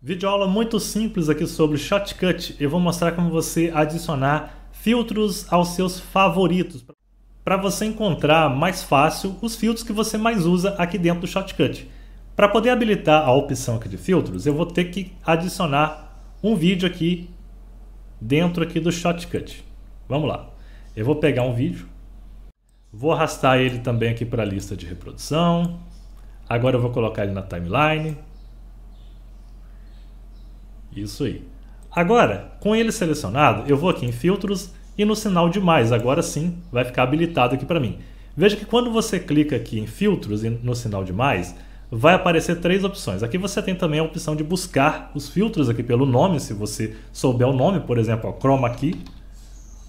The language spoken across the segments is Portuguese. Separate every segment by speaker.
Speaker 1: Vídeo aula muito simples aqui sobre Shotcut. Eu vou mostrar como você adicionar filtros aos seus favoritos para você encontrar mais fácil os filtros que você mais usa aqui dentro do Shotcut. Para poder habilitar a opção aqui de filtros, eu vou ter que adicionar um vídeo aqui dentro aqui do Shotcut. Vamos lá. Eu vou pegar um vídeo, vou arrastar ele também aqui para a lista de reprodução. Agora eu vou colocar ele na timeline isso aí. Agora, com ele selecionado, eu vou aqui em filtros e no sinal de mais, agora sim vai ficar habilitado aqui para mim. Veja que quando você clica aqui em filtros e no sinal de mais, vai aparecer três opções. Aqui você tem também a opção de buscar os filtros aqui pelo nome, se você souber o nome, por exemplo, ó, Chroma Key.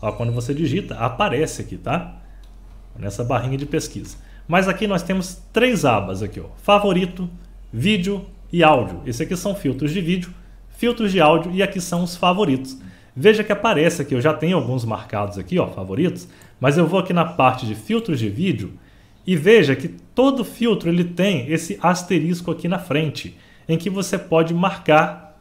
Speaker 1: Ó, quando você digita, aparece aqui, tá? Nessa barrinha de pesquisa. Mas aqui nós temos três abas aqui, ó, favorito, vídeo e áudio. Esses aqui são filtros de vídeo filtros de áudio e aqui são os favoritos. Veja que aparece aqui, eu já tenho alguns marcados aqui, ó, favoritos, mas eu vou aqui na parte de filtros de vídeo e veja que todo filtro ele tem esse asterisco aqui na frente, em que você pode marcar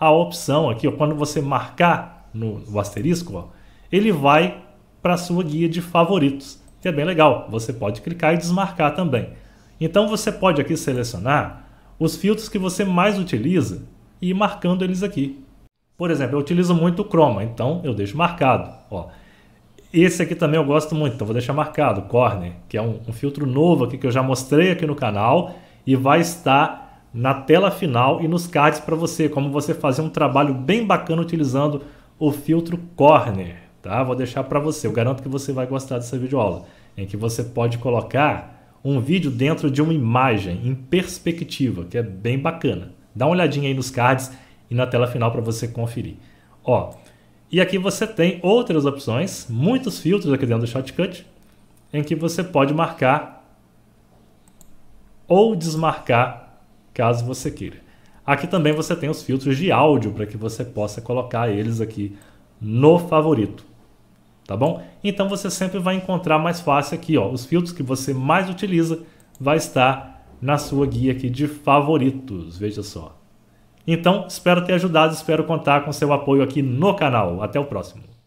Speaker 1: a opção aqui, ó, quando você marcar no, no asterisco, ó, ele vai para a sua guia de favoritos, que é bem legal. Você pode clicar e desmarcar também. Então você pode aqui selecionar os filtros que você mais utiliza e marcando eles aqui. Por exemplo, eu utilizo muito o chroma, então eu deixo marcado. Ó. Esse aqui também eu gosto muito, então vou deixar marcado, corner, que é um, um filtro novo aqui que eu já mostrei aqui no canal e vai estar na tela final e nos cards para você, como você fazer um trabalho bem bacana utilizando o filtro Corner, tá? Vou deixar para você, eu garanto que você vai gostar dessa videoaula, em que você pode colocar um vídeo dentro de uma imagem em perspectiva, que é bem bacana. Dá uma olhadinha aí nos cards e na tela final para você conferir. Ó, e aqui você tem outras opções, muitos filtros aqui dentro do Shotcut, em que você pode marcar ou desmarcar caso você queira. Aqui também você tem os filtros de áudio para que você possa colocar eles aqui no favorito, tá bom? Então você sempre vai encontrar mais fácil aqui, ó, os filtros que você mais utiliza vai estar na sua guia aqui de favoritos. Veja só. Então, espero ter ajudado, espero contar com seu apoio aqui no canal. Até o próximo.